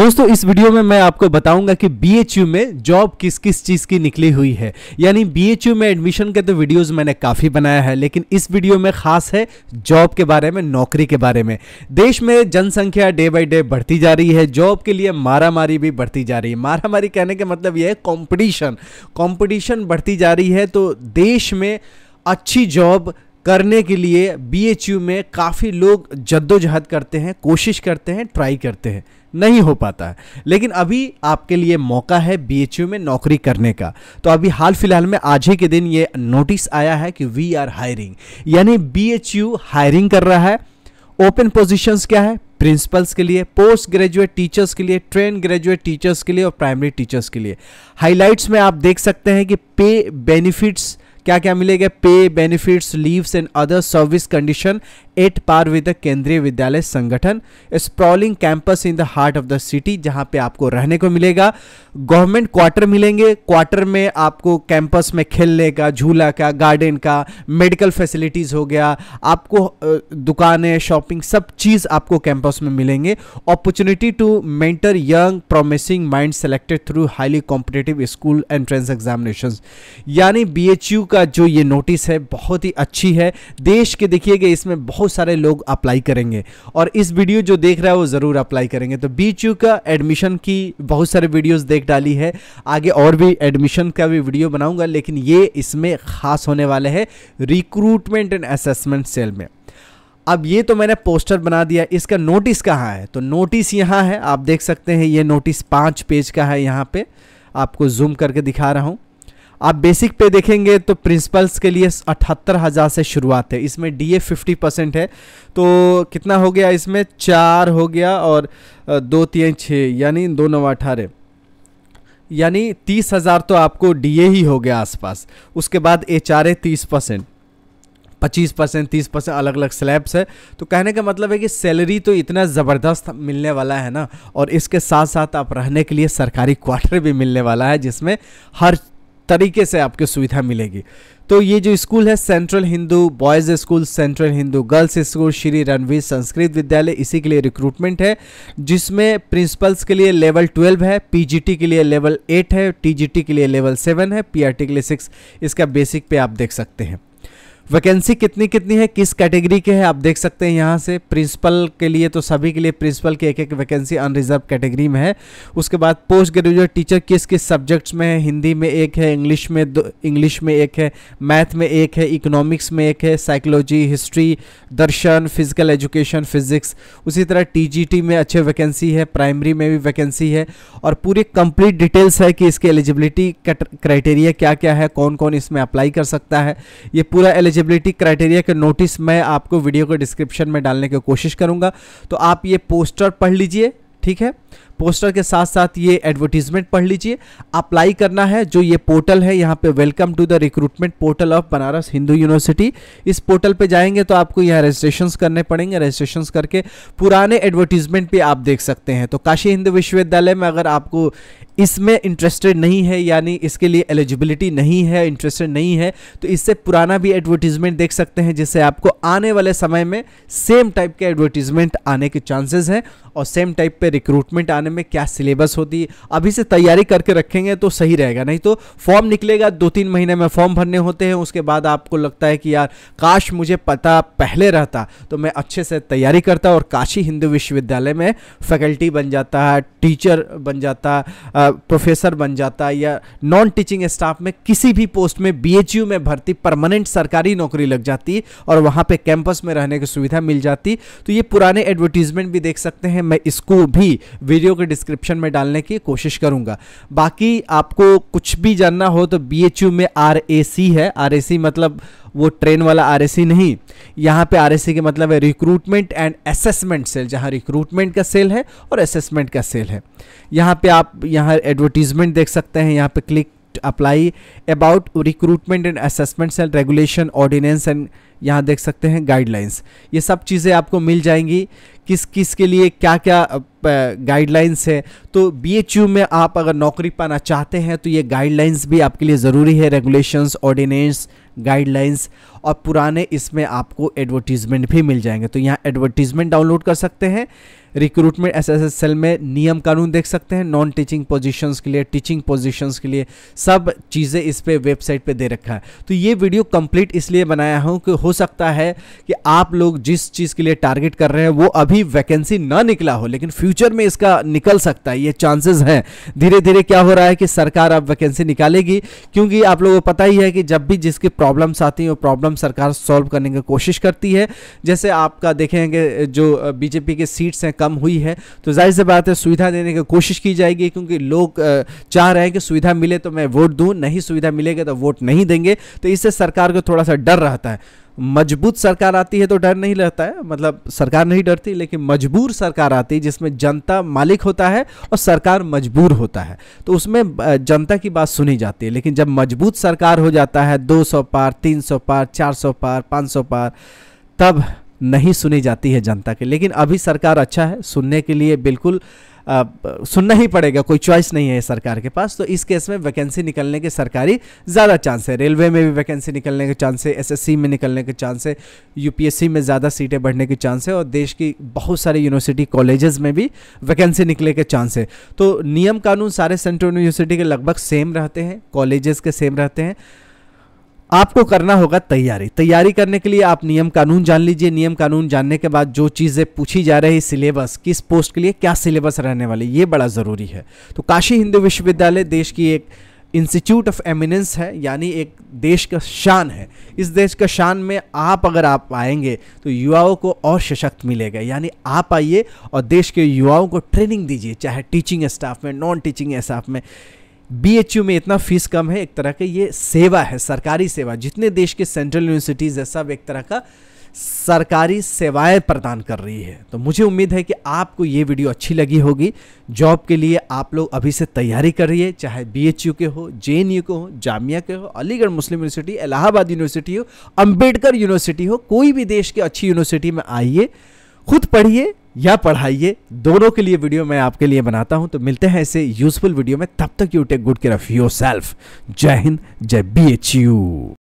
दोस्तों इस वीडियो में मैं आपको बताऊंगा कि यू में जॉब किस किस चीज़ की निकली हुई है यानी यू में एडमिशन के तो वीडियोस मैंने काफ़ी बनाया है लेकिन इस वीडियो में खास है जॉब के बारे में नौकरी के बारे में देश में जनसंख्या डे बाई डे बढ़ती जा रही है जॉब के लिए मारामारी भी बढ़ती जा रही है मारामारी कहने का मतलब यह है कॉम्पिटिशन कॉम्पिटिशन बढ़ती जा रही है तो देश में अच्छी जॉब करने के लिए यू में काफ़ी लोग जद्दोजहद करते हैं कोशिश करते हैं ट्राई करते हैं नहीं हो पाता है लेकिन अभी आपके लिए मौका है यू में नौकरी करने का तो अभी हाल फिलहाल में आज ही के दिन ये नोटिस आया है कि वी आर हायरिंग यानी यू हायरिंग कर रहा है ओपन पोजीशंस क्या है प्रिंसिपल्स के लिए पोस्ट ग्रेजुएट टीचर्स के लिए ट्रेन ग्रेजुएट टीचर्स के लिए और प्राइमरी टीचर्स के लिए हाईलाइट्स में आप देख सकते हैं कि पे बेनिफिट्स क्या क्या मिलेगा pay benefits leaves and other service condition at par with the Kendriya Vidyalaya Sangathan sprawling campus in the heart of the city जहां पे आपको रहने को मिलेगा गवर्नमेंट क्वार्टर मिलेंगे क्वार्टर में आपको कैंपस में खेलने का झूला का गार्डन का मेडिकल फैसिलिटीज़ हो गया आपको दुकानें शॉपिंग सब चीज़ आपको कैंपस में मिलेंगे opportunity to mentor young promising mind selected through highly competitive school entrance examination यानी बी का का जो ये नोटिस है बहुत ही अच्छी है देश के देखिएगा इसमें बहुत सारे लोग अप्लाई करेंगे और इस वीडियो जो देख रहा है वो ज़रूर अप्लाई करेंगे तो बी का एडमिशन की बहुत सारे वीडियोस देख डाली है आगे और भी एडमिशन का भी वीडियो बनाऊंगा लेकिन ये इसमें खास होने वाले है रिक्रूटमेंट एंड असेसमेंट सेल में अब ये तो मैंने पोस्टर बना दिया इसका नोटिस कहाँ है तो नोटिस यहाँ है आप देख सकते हैं ये नोटिस पाँच पेज का है यहाँ पे आपको जूम करके दिखा रहा हूँ आप बेसिक पे देखेंगे तो प्रिंसिपल्स के लिए अठहत्तर हज़ार से शुरुआत है इसमें डी ए फिफ्टी परसेंट है तो कितना हो गया इसमें चार हो गया और दो तीन छः यानी दो नौ अठारह यानी तीस हज़ार तो आपको डी ए ही हो गया आसपास उसके बाद एच आर ए तीस परसेंट पच्चीस परसेंट तीस परसेंट अलग अलग स्लैब्स है तो कहने का मतलब है कि सैलरी तो इतना ज़बरदस्त मिलने वाला है ना और इसके साथ साथ आप रहने के लिए सरकारी क्वार्टर भी मिलने वाला है जिसमें हर तरीके से आपको सुविधा मिलेगी तो ये जो स्कूल है central Hindu boys school central Hindu girls school Shri Ranvir Sanskrit Vidyalaya इसी के लिए रिक्रूटमेंट है जिसमें प्रिंसिपल्स के लिए लेवल ट्वेल्व है पीजीटी के लिए लेवल एट है टीजीटी के लिए लेवल सेवन है पीआरटी के लिए सिक्स इसका बेसिक पे आप देख सकते हैं वैकेंसी कितनी कितनी है किस कैटेगरी के हैं आप देख सकते हैं यहाँ से प्रिंसिपल के लिए तो सभी के लिए प्रिंसिपल की एक एक वैकेंसी अनरिजर्व कैटेगरी में है उसके बाद पोस्ट ग्रेजुएट टीचर किस किस सब्जेक्ट्स में है हिंदी में एक है इंग्लिश में दो इंग्लिश में एक है मैथ में एक है इकोनॉमिक्स में एक है साइकोलॉजी हिस्ट्री दर्शन फिजिकल एजुकेशन फिजिक्स उसी तरह टी में अच्छे वैकेंसी है प्राइमरी में भी वैकेंसी है और पूरी कंप्लीट डिटेल्स है कि इसके एलिजिबिलिटी क्राइटेरिया क्या क्या है कौन कौन इसमें अप्लाई कर सकता है ये पूरा एलिजिबिलिटी एलिजिबिलिटी क्राइटेरिया के नोटिस मैं आपको वीडियो को डिस्क्रिप्शन में डालने की कोशिश करूँगा तो आप ये पोस्टर पढ़ लीजिए ठीक है पोस्टर के साथ साथ ये एडवर्टीजमेंट पढ़ लीजिए अप्लाई करना है जो ये पोर्टल है यहाँ पे welcome to the recruitment portal of Banaras Hindu university इस पोर्टल पे जाएंगे तो आपको यहाँ रजिस्ट्रेशन करने पड़ेंगे रजिस्ट्रेशन करके पुराने एडवर्टीजमेंट भी आप देख सकते हैं तो काशी हिंदू विश्वविद्यालय में अगर आपको इसमें इंटरेस्टेड नहीं है यानी इसके लिए एलिजिबिलिटी नहीं है इंटरेस्टेड नहीं है तो इससे पुराना भी एडवर्टीजमेंट देख सकते हैं जिससे आपको आने वाले समय में सेम टाइप के एडवर्टीजमेंट आने के चांसेस हैं और सेम टाइप पे रिक्रूटमेंट रिक्वायरमेंट आने में क्या सिलेबस होती अभी से तैयारी करके रखेंगे तो सही रहेगा नहीं तो फॉर्म निकलेगा दो तीन महीने में फॉर्म भरने होते हैं उसके बाद आपको लगता है कि यार काश मुझे पता पहले रहता तो मैं अच्छे से तैयारी करता और काशी हिंदू विश्वविद्यालय में फैकल्टी बन जाता टीचर बन जाता प्रोफेसर बन जाता या नॉन टीचिंग स्टाफ में किसी भी पोस्ट में बी में भर्ती परमानेंट सरकारी नौकरी लग जाती और वहाँ पे कैंपस में रहने की सुविधा मिल जाती तो ये पुराने एडवर्टीजमेंट भी देख सकते हैं मैं इसको भी वीडियो के डिस्क्रिप्शन में डालने की कोशिश करूंगा बाकी आपको कुछ भी जानना हो तो बी में आर है आर मतलब वो ट्रेन वाला आर नहीं यहाँ पे आर के मतलब है रिक्रूटमेंट एंड असेसमेंट सेल जहाँ रिक्रूटमेंट का सेल है और असेसमेंट का सेल है यहाँ पे आप यहाँ एडवर्टीजमेंट देख सकते हैं यहाँ पे click apply about recruitment and assessments and regulation ordinance and यहाँ देख सकते हैं गाइडलाइंस ये सब चीज़ें आपको मिल जाएंगी किस किस के लिए क्या क्या गाइडलाइंस है तो बी में आप अगर नौकरी पाना चाहते हैं तो ये गाइडलाइंस भी आपके लिए ज़रूरी है रेगुलेशंस ऑर्डिनेंस गाइडलाइंस और पुराने इसमें आपको एडवर्टीज़मेंट भी मिल जाएंगे तो यहाँ एडवर्टीज़मेंट डाउनलोड कर सकते हैं recruitment S S S L में नियम कानून देख सकते हैं नॉन टीचिंग पोजीशंस के लिए टीचिंग पोजीशंस के लिए सब चीज़ें इस पर वेबसाइट पे दे रखा है तो ये वीडियो कंप्लीट इसलिए बनाया हूँ कि हो सकता है कि आप लोग जिस चीज़ के लिए टारगेट कर रहे हैं वो अभी वैकेंसी ना निकला हो लेकिन फ्यूचर में इसका निकल सकता है ये चांसेस हैं धीरे धीरे क्या हो रहा है कि सरकार अब वैकेंसी निकालेगी क्योंकि आप लोगों को पता ही है कि जब भी जिसकी प्रॉब्लम्स आती हैं वो प्रॉब्लम सरकार सॉल्व करने की कोशिश करती है जैसे आपका देखेंगे जो बीजेपी के सीट्स हैं कम हुई है तो जाहिर सी बात है सुविधा देने की कोशिश की जाएगी क्योंकि लोग चाह रहे हैं कि सुविधा मिले तो मैं वोट दूँ नहीं सुविधा मिलेगा तो वोट नहीं देंगे तो इससे सरकार को थोड़ा सा डर रहता है मजबूत सरकार आती है तो डर नहीं रहता है मतलब सरकार नहीं डरती लेकिन मजबूर सरकार आती है जिसमें जनता मालिक होता है और सरकार मजबूर होता है तो उसमें जनता की बात सुनी जाती है लेकिन जब मजबूत सरकार हो जाता है 200 पार 300 पार 400 पार 500 पार तब नहीं सुनी जाती है जनता की लेकिन अभी सरकार अच्छा है सुनने के लिए बिल्कुल आ, सुनना ही पड़ेगा कोई चॉइस नहीं है सरकार के पास तो इस केस में वैकेंसी निकलने के सरकारी ज़्यादा चांस है रेलवे में भी वैकेंसी निकलने के चांस है एसएससी में निकलने के चांस है यूपीएससी में ज़्यादा सीटें बढ़ने के चांस है और देश की बहुत सारे यूनिवर्सिटी कॉलेजेस में भी वैकेंसी निकले के चांस है तो नियम कानून सारे सेंट्रल यूनिवर्सिटी के लगभग सेम रहते हैं कॉलेजेस के सेम रहते हैं आपको करना होगा तैयारी तैयारी करने के लिए आप नियम कानून जान लीजिए नियम कानून जानने के बाद जो चीज़ें पूछी जा रही सिलेबस किस पोस्ट के लिए क्या सिलेबस रहने वाली ये बड़ा ज़रूरी है तो काशी हिंदू विश्वविद्यालय देश की एक इंस्टीट्यूट ऑफ एमिनेंस है यानी एक देश का शान है इस देश का शान में आप अगर आप आएंगे तो युवाओं को और सशक्त मिलेगा यानी आप आइए और देश के युवाओं को ट्रेनिंग दीजिए चाहे टीचिंग स्टाफ में नॉन टीचिंग स्टाफ में बीएचयू में इतना फीस कम है एक तरह का ये सेवा है सरकारी सेवा जितने देश के सेंट्रल यूनिवर्सिटीज़ है सब एक तरह का सरकारी सेवाएं प्रदान कर रही है तो मुझे उम्मीद है कि आपको ये वीडियो अच्छी लगी होगी जॉब के लिए आप लोग अभी से तैयारी कर रही है चाहे बीएचयू के हो जे के हो जामिया के हो अलीगढ़ मुस्लिम यूनिवर्सिटी इलाहाबाद यूनिवर्सिटी हो अम्बेडकर यूनिवर्सिटी हो कोई भी देश के अच्छी यूनिवर्सिटी में आइए खुद पढ़िए या पढ़ाइए दोनों के लिए वीडियो मैं आपके लिए बनाता हूं तो मिलते हैं ऐसे यूजफुल वीडियो में तब तक you take good care of yourself जय हिंद जय बी एच यू